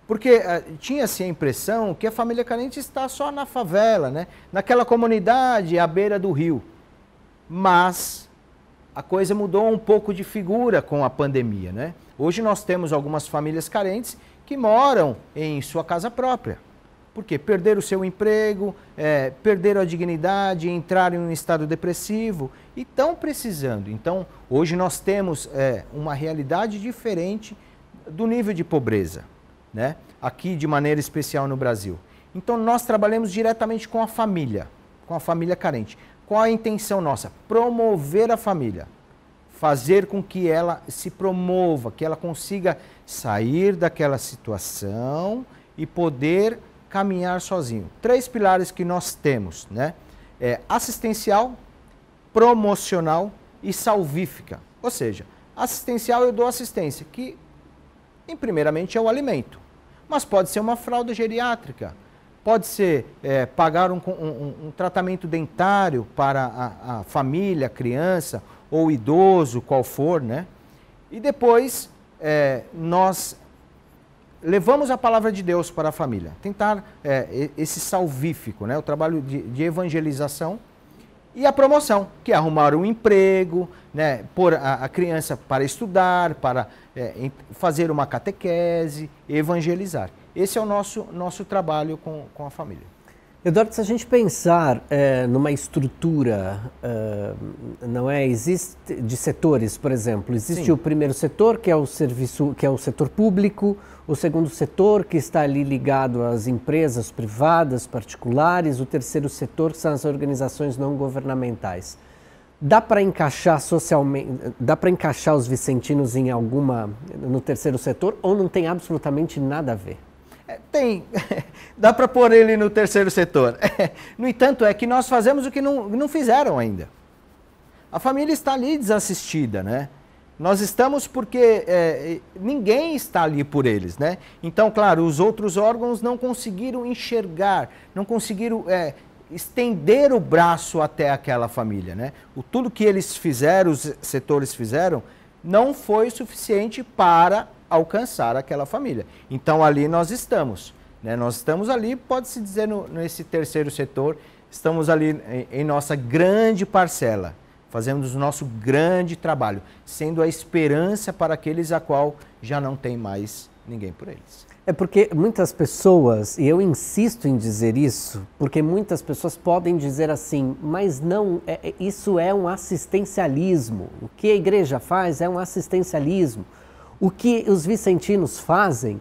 porque eh, tinha-se a impressão que a família carente está só na favela, né? naquela comunidade à beira do rio. Mas a coisa mudou um pouco de figura com a pandemia. Né? Hoje nós temos algumas famílias carentes que moram em sua casa própria. Porque perderam o seu emprego, é, perderam a dignidade, entraram em um estado depressivo e estão precisando. Então, hoje nós temos é, uma realidade diferente do nível de pobreza né? aqui de maneira especial no Brasil. Então nós trabalhamos diretamente com a família, com a família carente. Qual a intenção nossa? Promover a família, fazer com que ela se promova, que ela consiga sair daquela situação e poder caminhar sozinho. Três pilares que nós temos, né? É assistencial, promocional e salvífica. Ou seja, assistencial eu dou assistência, que em primeiramente é o alimento mas pode ser uma fraude geriátrica, pode ser é, pagar um, um, um, tratamento dentário para a, a, família, criança ou idoso, qual for, né? E depois é, nós levamos a palavra de Deus para a família, tentar é, esse salvífico, né? O trabalho de, de evangelização e a promoção, que é arrumar um emprego, né, pôr a, a criança para estudar, para é, fazer uma catequese, evangelizar. Esse é o nosso, nosso trabalho com, com a família. Eduardo, se a gente pensar é, numa estrutura, é, não é, existe de setores, por exemplo, existe Sim. o primeiro setor que é o serviço, que é o setor público, o segundo setor que está ali ligado às empresas privadas, particulares, o terceiro setor que são as organizações não governamentais. Dá para encaixar socialmente, dá para encaixar os vicentinos em alguma no terceiro setor ou não tem absolutamente nada a ver? É, tem, dá para pôr ele no terceiro setor. É, no entanto, é que nós fazemos o que não, não fizeram ainda. A família está ali desassistida, né? Nós estamos porque é, ninguém está ali por eles, né? Então, claro, os outros órgãos não conseguiram enxergar, não conseguiram é, estender o braço até aquela família, né? O tudo que eles fizeram, os setores fizeram, não foi suficiente para alcançar aquela família. Então ali nós estamos. Né? Nós estamos ali, pode-se dizer, no, nesse terceiro setor, estamos ali em, eh, em nossa grande parcela, fazendo o nosso grande trabalho, sendo a esperança para aqueles a qual já não tem mais ninguém por eles. É porque muitas pessoas, e eu insisto em dizer isso, porque muitas pessoas podem dizer assim, mas não, é, é isso é um assistencialismo. O que a igreja faz é um assistencialismo. O que os vicentinos fazem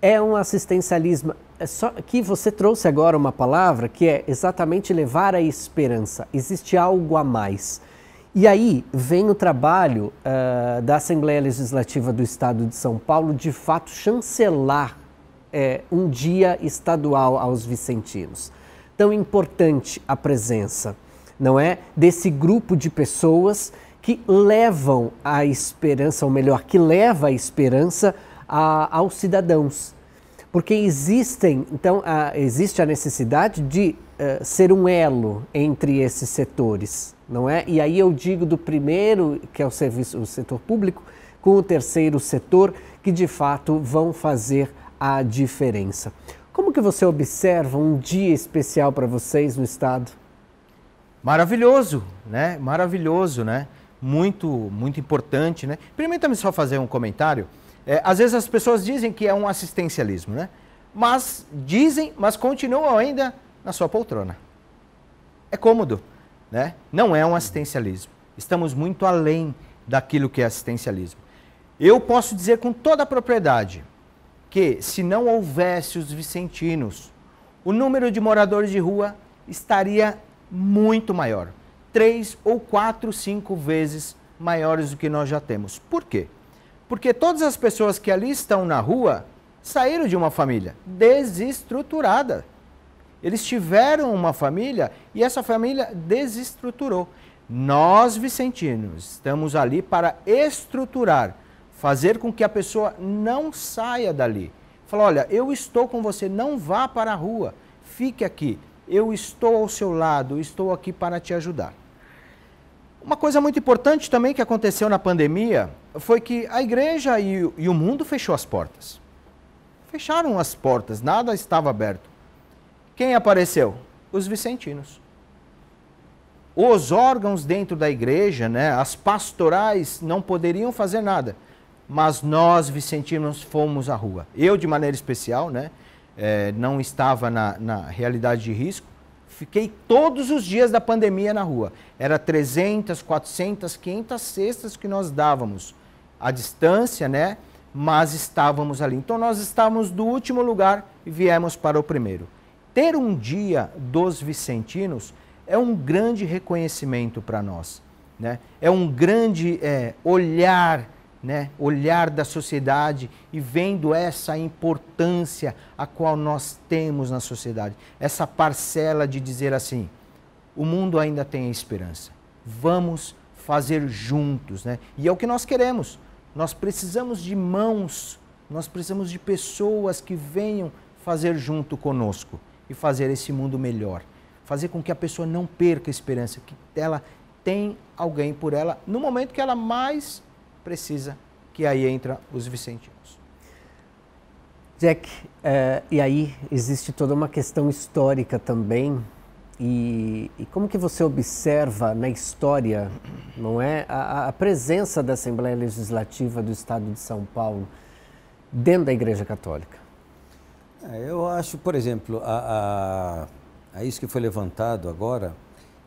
é um assistencialismo. É só que você trouxe agora uma palavra que é exatamente levar a esperança. Existe algo a mais. E aí vem o trabalho uh, da Assembleia Legislativa do Estado de São Paulo de fato chancelar é, um dia estadual aos vicentinos. Tão importante a presença, não é, desse grupo de pessoas que levam a esperança, ou melhor, que leva a esperança a, aos cidadãos. Porque existem, então, a, existe a necessidade de uh, ser um elo entre esses setores, não é? E aí eu digo do primeiro, que é o serviço, o setor público, com o terceiro setor, que de fato vão fazer a diferença. Como que você observa um dia especial para vocês no estado? Maravilhoso, né? Maravilhoso, né? muito, muito importante, né? Permita-me só fazer um comentário. É, às vezes as pessoas dizem que é um assistencialismo, né? Mas dizem, mas continuam ainda na sua poltrona. É cômodo, né? Não é um assistencialismo. Estamos muito além daquilo que é assistencialismo. Eu posso dizer com toda a propriedade que se não houvesse os vicentinos, o número de moradores de rua estaria muito maior três ou quatro, cinco vezes maiores do que nós já temos. Por quê? Porque todas as pessoas que ali estão na rua saíram de uma família desestruturada. Eles tiveram uma família e essa família desestruturou. Nós, vicentinos, estamos ali para estruturar, fazer com que a pessoa não saia dali. Fala, olha, eu estou com você, não vá para a rua, fique aqui eu estou ao seu lado, estou aqui para te ajudar. Uma coisa muito importante também que aconteceu na pandemia foi que a igreja e, e o mundo fechou as portas. Fecharam as portas, nada estava aberto. Quem apareceu? Os vicentinos. Os órgãos dentro da igreja, né, as pastorais, não poderiam fazer nada. Mas nós, vicentinos, fomos à rua. Eu, de maneira especial, né? é, não estava na, na realidade de risco, fiquei todos os dias da pandemia na rua. Era 300, 400, 500 cestas que nós dávamos à distância, né? Mas estávamos ali. Então nós estávamos do último lugar e viemos para o primeiro. Ter um dia dos vicentinos é um grande reconhecimento para nós, né? É um grande é, olhar né, olhar da sociedade e vendo essa importância a qual nós temos na sociedade, essa parcela de dizer assim, o mundo ainda tem esperança. Vamos fazer juntos, né? E é o que nós queremos. Nós precisamos de mãos, nós precisamos de pessoas que venham fazer junto conosco e fazer esse mundo melhor. Fazer com que a pessoa não perca a esperança, que ela tem alguém por ela no momento que ela mais precisa, que aí entra os vicentinos. Jack, é, e aí existe toda uma questão histórica também, e, e, como que você observa na história, não é, a, a, presença da Assembleia Legislativa do Estado de São Paulo dentro da Igreja Católica? É, eu acho, por exemplo, a, a, a isso que foi levantado agora,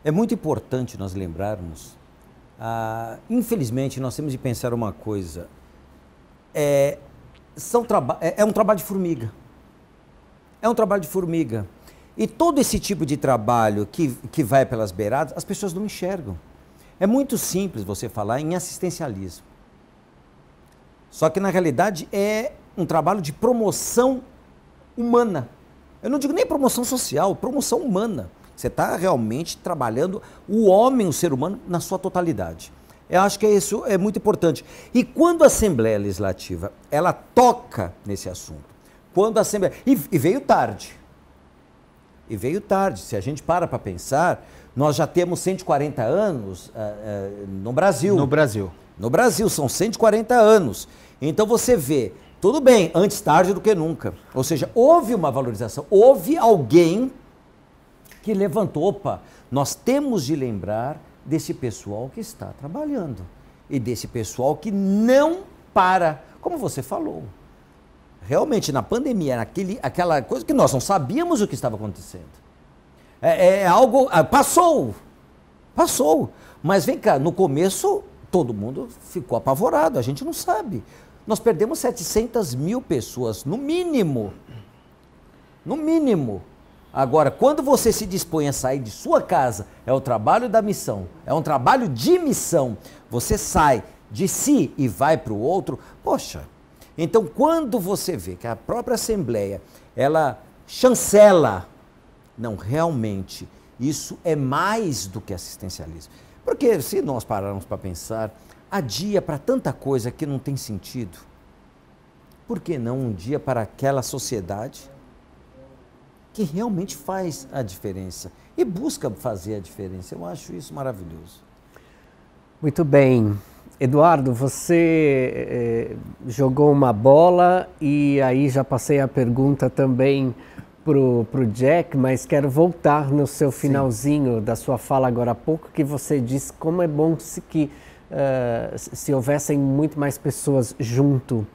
é muito importante nós lembrarmos ah, infelizmente, nós temos de pensar uma coisa. É, são é, é um trabalho de formiga. É um trabalho de formiga. E todo esse tipo de trabalho que, que vai pelas beiradas, as pessoas não enxergam. É muito simples você falar em assistencialismo. Só que, na realidade, é um trabalho de promoção humana. Eu não digo nem promoção social, promoção humana. Você está realmente trabalhando o homem, o ser humano, na sua totalidade. Eu acho que é isso é muito importante. E quando a Assembleia Legislativa ela toca nesse assunto, quando a Assembleia e, e veio tarde, e veio tarde. Se a gente para para pensar, nós já temos 140 anos uh, uh, no Brasil. No Brasil. No Brasil são 140 anos. Então você vê, tudo bem, antes tarde do que nunca. Ou seja, houve uma valorização, houve alguém que levantou. Opa, nós temos de lembrar desse pessoal que está trabalhando e desse pessoal que não para, como você falou. Realmente, na pandemia, naquele, aquela coisa que nós não sabíamos o que estava acontecendo. É, é, é algo. Ah, passou! Passou! Mas vem cá, no começo todo mundo ficou apavorado, a gente não sabe. Nós perdemos 700 mil pessoas, no mínimo. No mínimo. Agora, quando você se dispõe a sair de sua casa, é o trabalho da missão, é um trabalho de missão. Você sai de si e vai para o outro. Poxa, então quando você vê que a própria Assembleia, ela chancela, não, realmente, isso é mais do que assistencialismo. Porque se nós pararmos para pensar, há dia para tanta coisa que não tem sentido. Por que não um dia para aquela sociedade que realmente faz a diferença e busca fazer a diferença. Eu acho isso maravilhoso. Muito bem. Eduardo, você eh, eh, jogou uma bola e aí já passei a pergunta também para o Jack, mas quero voltar no seu finalzinho Sim. da sua fala agora há pouco, que você disse como é bom se, que uh, se houvessem muito mais pessoas junto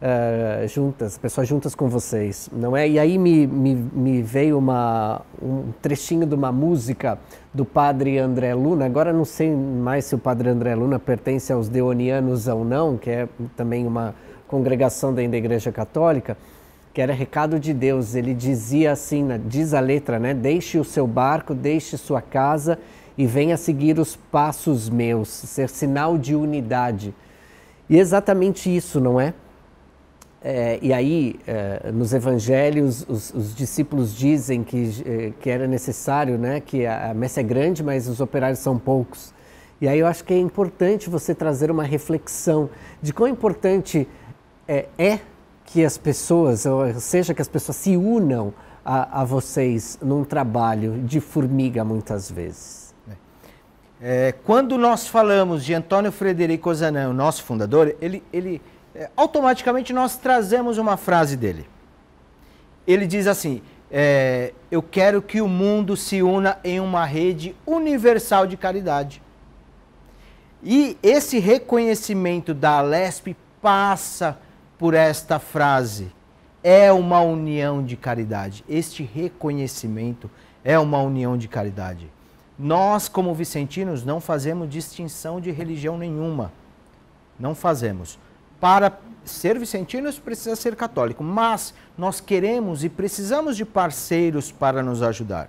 uh, juntas, pessoas juntas com vocês, não é? E aí me, me, me, veio uma, um trechinho de uma música do padre André Luna, agora não sei mais se o padre André Luna pertence aos deonianos ou não, que é também uma congregação da Igreja Católica, que era recado de Deus, ele dizia assim, né, diz a letra, né? Deixe o seu barco, deixe sua casa e venha seguir os passos meus, ser sinal de unidade. E exatamente isso, não é? É, e aí, é, nos evangelhos, os, os, discípulos dizem que, é, que era necessário, né, que a, messe é grande, mas os operários são poucos. E aí eu acho que é importante você trazer uma reflexão de quão importante é, é que as pessoas, ou seja, que as pessoas se unam a, a vocês num trabalho de formiga muitas vezes. É, quando nós falamos de Antônio Frederico Zanão, nosso fundador, ele, ele é, automaticamente nós trazemos uma frase dele. Ele diz assim: é, Eu quero que o mundo se una em uma rede universal de caridade. E esse reconhecimento da Lesp passa por esta frase. É uma união de caridade. Este reconhecimento é uma união de caridade. Nós, como vicentinos, não fazemos distinção de religião nenhuma. Não fazemos. Para ser vicentino, precisa ser católico, mas nós queremos e precisamos de parceiros para nos ajudar.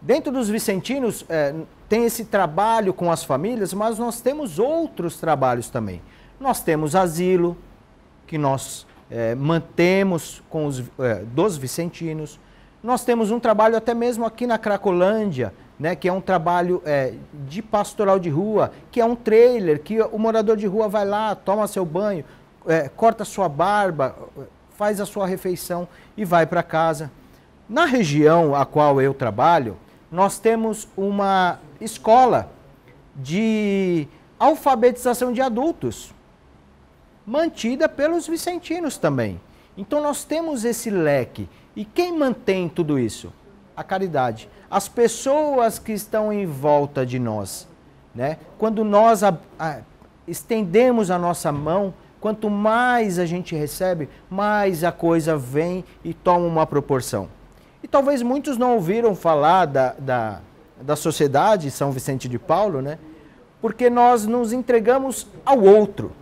Dentro dos vicentinos, é, tem esse trabalho com as famílias, mas nós temos outros trabalhos também. Nós temos asilo, que nós é, mantemos com os, é, dos vicentinos. Nós temos um trabalho até mesmo aqui na Cracolândia, né, que é um trabalho é, de pastoral de rua, que é um trailer, que o morador de rua vai lá, toma seu banho, é, corta sua barba, faz a sua refeição e vai para casa. Na região a qual eu trabalho, nós temos uma escola de alfabetização de adultos, mantida pelos vicentinos também. Então nós temos esse leque. E quem mantém tudo isso? a caridade. As pessoas que estão em volta de nós, né? Quando nós a, a, estendemos a nossa mão, quanto mais a gente recebe, mais a coisa vem e toma uma proporção. E talvez muitos não ouviram falar da, da, da sociedade São Vicente de Paulo, né? Porque nós nos entregamos ao outro.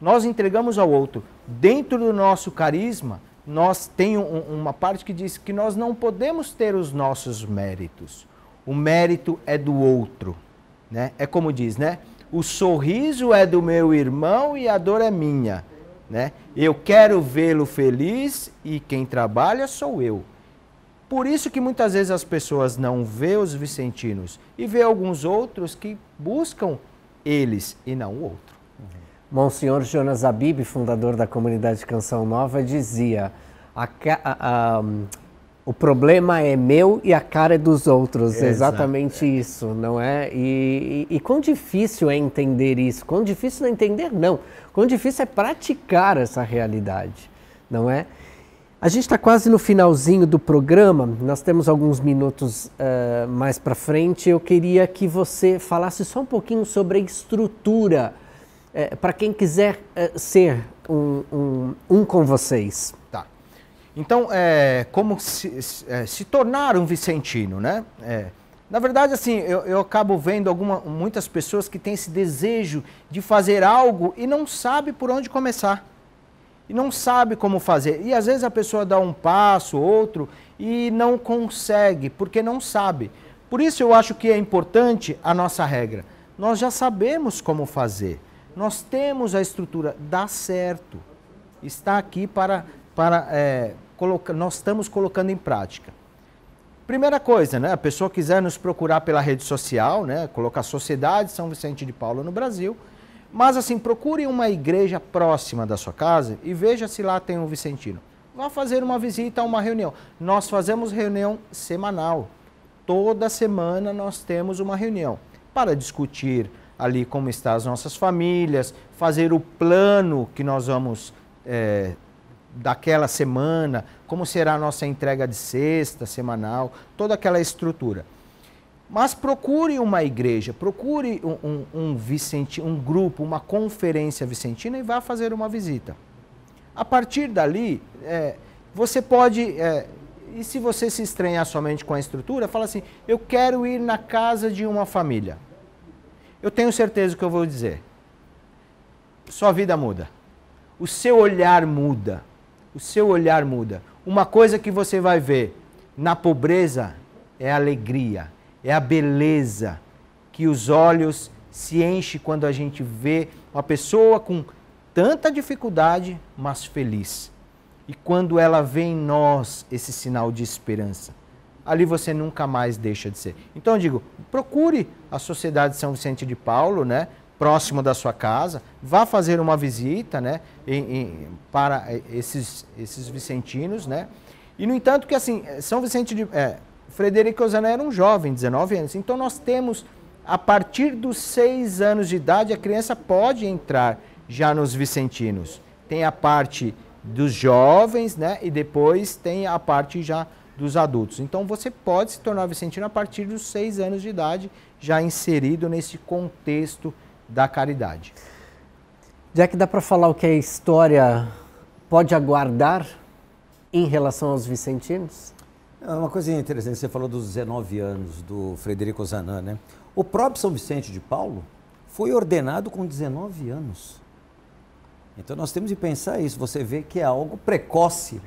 Nós entregamos ao outro. Dentro do nosso carisma, nós tem um, uma parte que diz que nós não podemos ter os nossos méritos. O mérito é do outro, né? É como diz, né? O sorriso é do meu irmão e a dor é minha, né? Eu quero vê-lo feliz e quem trabalha sou eu. Por isso que muitas vezes as pessoas não vê os vicentinos e vê alguns outros que buscam eles e não o outro. Uhum. Monsenhor Jonas Abib, fundador da comunidade Canção Nova, dizia: a, a, a, o problema é meu e a cara é dos outros. exatamente isso, não é? E, e, e, quão difícil é entender isso? Quão difícil não é entender, não. Quão difícil é praticar essa realidade, não é? A gente está quase no finalzinho do programa, nós temos alguns minutos uh, mais para frente. Eu queria que você falasse só um pouquinho sobre a estrutura é, para quem quiser é, ser um, um, um, com vocês. Tá. Então, é, como se, é, se tornar um vicentino, né? É. Na verdade, assim, eu, eu acabo vendo alguma, muitas pessoas que têm esse desejo de fazer algo e não sabe por onde começar. E não sabe como fazer. E às vezes a pessoa dá um passo, outro, e não consegue, porque não sabe. Por isso eu acho que é importante a nossa regra. Nós já sabemos como fazer. Nós temos a estrutura, dá certo. Está aqui para, para é, colocar, nós estamos colocando em prática. Primeira coisa, né? A pessoa quiser nos procurar pela rede social, né? Colocar Sociedade São Vicente de Paulo no Brasil. Mas assim, procure uma igreja próxima da sua casa e veja se lá tem um vicentino. Vá fazer uma visita, uma reunião. Nós fazemos reunião semanal. Toda semana nós temos uma reunião para discutir ali como estão as nossas famílias, fazer o plano que nós vamos é, daquela semana, como será a nossa entrega de sexta, semanal, toda aquela estrutura. Mas procure uma igreja, procure um, um, um, um grupo, uma conferência vicentina e vá fazer uma visita. A partir dali, é, você pode. É, e se você se estranhar somente com a estrutura, fala assim: eu quero ir na casa de uma família. Eu tenho certeza do que eu vou dizer. Sua vida muda. O seu olhar muda. O seu olhar muda. Uma coisa que você vai ver na pobreza é a alegria, é a beleza que os olhos se enchem quando a gente vê uma pessoa com tanta dificuldade, mas feliz. E quando ela vê em nós esse sinal de esperança, ali você nunca mais deixa de ser. Então eu digo, procure a Sociedade São Vicente de Paulo, né? próximo da sua casa, vá fazer uma visita né, em, em, para esses, esses vicentinos. Né? E, no entanto, que assim, São Vicente de... É, Frederico Osana era um jovem, 19 anos. Então, nós temos, a partir dos 6 anos de idade, a criança pode entrar já nos vicentinos. Tem a parte dos jovens, né? E depois tem a parte já dos adultos. Então, você pode se tornar vicentino a partir dos 6 anos de idade, já inserido nesse contexto da caridade. Já que dá para falar o que a história pode aguardar em relação aos vicentinos? É uma coisa interessante, você falou dos 19 anos do Frederico Zanan, né? O próprio São Vicente de Paulo foi ordenado com 19 anos. Então nós temos de pensar isso, você vê que é algo precoce.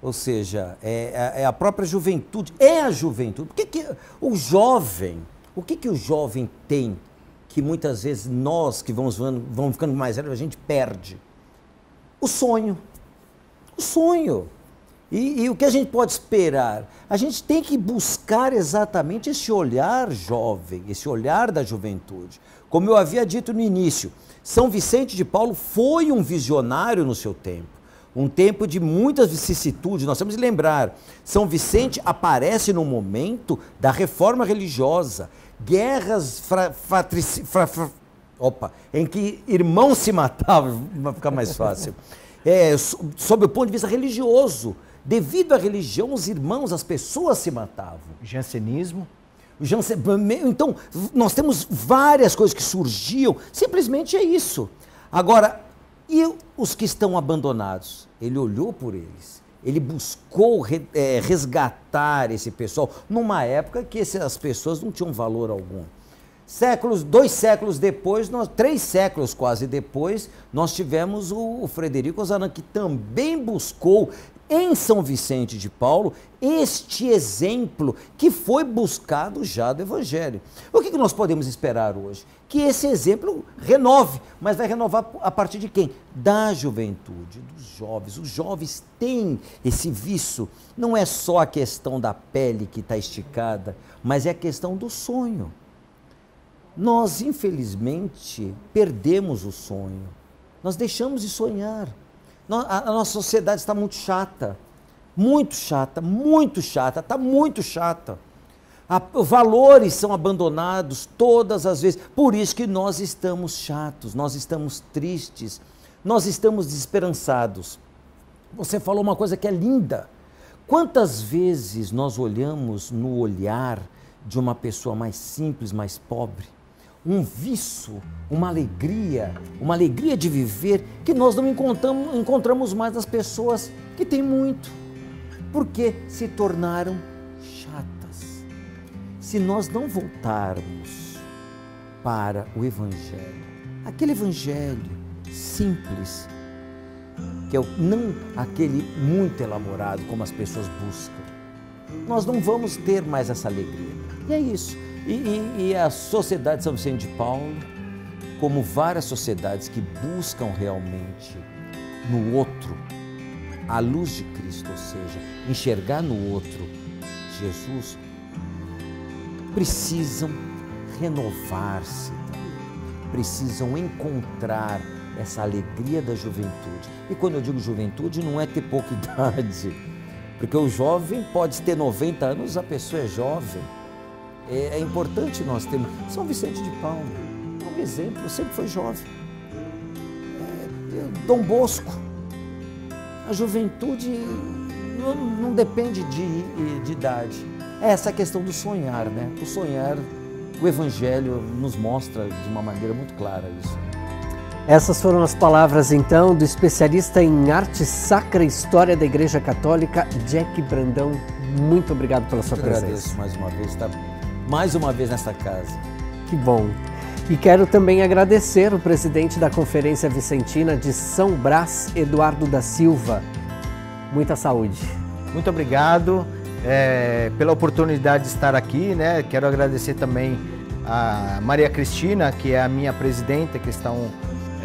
Ou seja, é, é, é, a própria juventude, é a juventude. Por que o jovem o que, que o jovem tem que muitas vezes nós que vamos, vamos ficando mais velhos, a gente perde? O sonho. O sonho. E, e, o que a gente pode esperar? A gente tem que buscar exatamente esse olhar jovem, esse olhar da juventude. Como eu havia dito no início, São Vicente de Paulo foi um visionário no seu tempo, um tempo de muitas vicissitudes. Nós temos que lembrar: São Vicente aparece no momento da reforma religiosa guerras fra, fra, fra, opa, em que irmãos se matavam, vai ficar mais fácil, é, sob o ponto de vista religioso. Devido à religião, os irmãos, as pessoas se matavam. Jansenismo? Então, nós temos várias coisas que surgiam, simplesmente é isso. Agora, e os que estão abandonados? Ele olhou por eles ele buscou é, resgatar esse pessoal numa época que essas pessoas não tinham valor algum. Séculos, dois séculos depois, nós, três séculos quase depois, nós tivemos o, o Frederico Ozanan, que também buscou em São Vicente de Paulo este exemplo que foi buscado já do Evangelho. O que nós podemos esperar hoje? Que esse exemplo renove, mas vai renovar a partir de quem? Da juventude, dos jovens. Os jovens têm esse vício. Não é só a questão da pele que está esticada, mas é a questão do sonho. Nós, infelizmente, perdemos o sonho. Nós deixamos de sonhar. A, nossa sociedade está muito chata. Muito chata, muito chata, está muito chata. A, valores são abandonados todas as vezes. Por isso que nós estamos chatos, nós estamos tristes, nós estamos desesperançados. Você falou uma coisa que é linda. Quantas vezes nós olhamos no olhar de uma pessoa mais simples, mais pobre? um viço, uma alegria, uma alegria de viver que nós não encontramos, encontramos mais nas pessoas que têm muito, porque se tornaram chatas. Se nós não voltarmos para o Evangelho, aquele Evangelho simples, que é não aquele muito elaborado como as pessoas buscam, nós não vamos ter mais essa alegria. E é isso. E, e, e a Sociedade São Vicente de Paulo, como várias sociedades que buscam realmente no outro a luz de Cristo, ou seja, enxergar no outro Jesus, precisam renovar-se, precisam encontrar essa alegria da juventude. E quando eu digo juventude, não é ter pouca idade, porque o jovem pode ter 90 anos, a pessoa é jovem. É, é, importante nós termos. São Vicente de Paulo é um exemplo, sempre foi jovem. É, Dom Bosco, a juventude não, não depende de, de, idade. É essa questão do sonhar, né? O sonhar, o Evangelho nos mostra de uma maneira muito clara isso. Essas foram as palavras então do especialista em arte sacra e história da Igreja Católica, Jack Brandão. Muito obrigado pela sua Eu presença. Agradeço mais uma vez. Tá? mais uma vez nesta casa. Que bom. E quero também agradecer o presidente da Conferência Vicentina de São Brás, Eduardo da Silva. Muita saúde. Muito obrigado é, pela oportunidade de estar aqui. Né? Quero agradecer também a Maria Cristina, que é a minha presidenta, que estão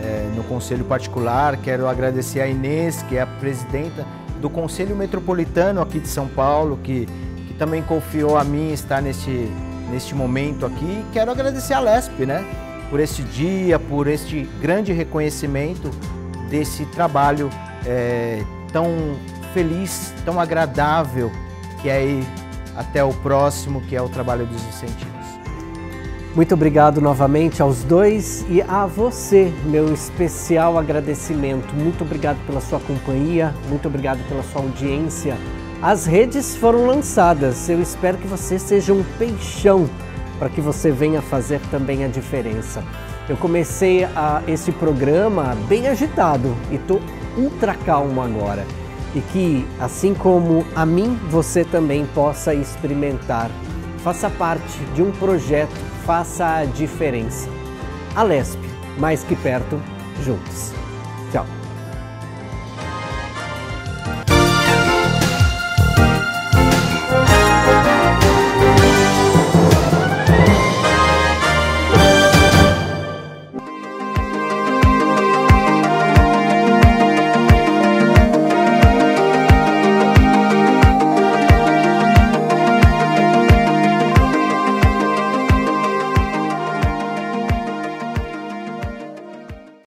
é, no Conselho Particular. Quero agradecer a Inês, que é a presidenta do Conselho Metropolitano aqui de São Paulo, que, que também confiou a mim estar neste neste momento aqui. Quero agradecer a LESP, né? Por esse dia, por este grande reconhecimento desse trabalho é, tão feliz, tão agradável, que é aí até o próximo, que é o trabalho dos incentivos. Muito obrigado novamente aos dois e a você, meu especial agradecimento. Muito obrigado pela sua companhia, muito obrigado pela sua audiência. As redes foram lançadas. Eu espero que você seja um peixão para que você venha fazer também a diferença. Eu comecei a, esse programa bem agitado e tô ultra calmo agora. E que, assim como a mim, você também possa experimentar. Faça parte de um projeto, faça a diferença. Lespe, mais que perto, juntos.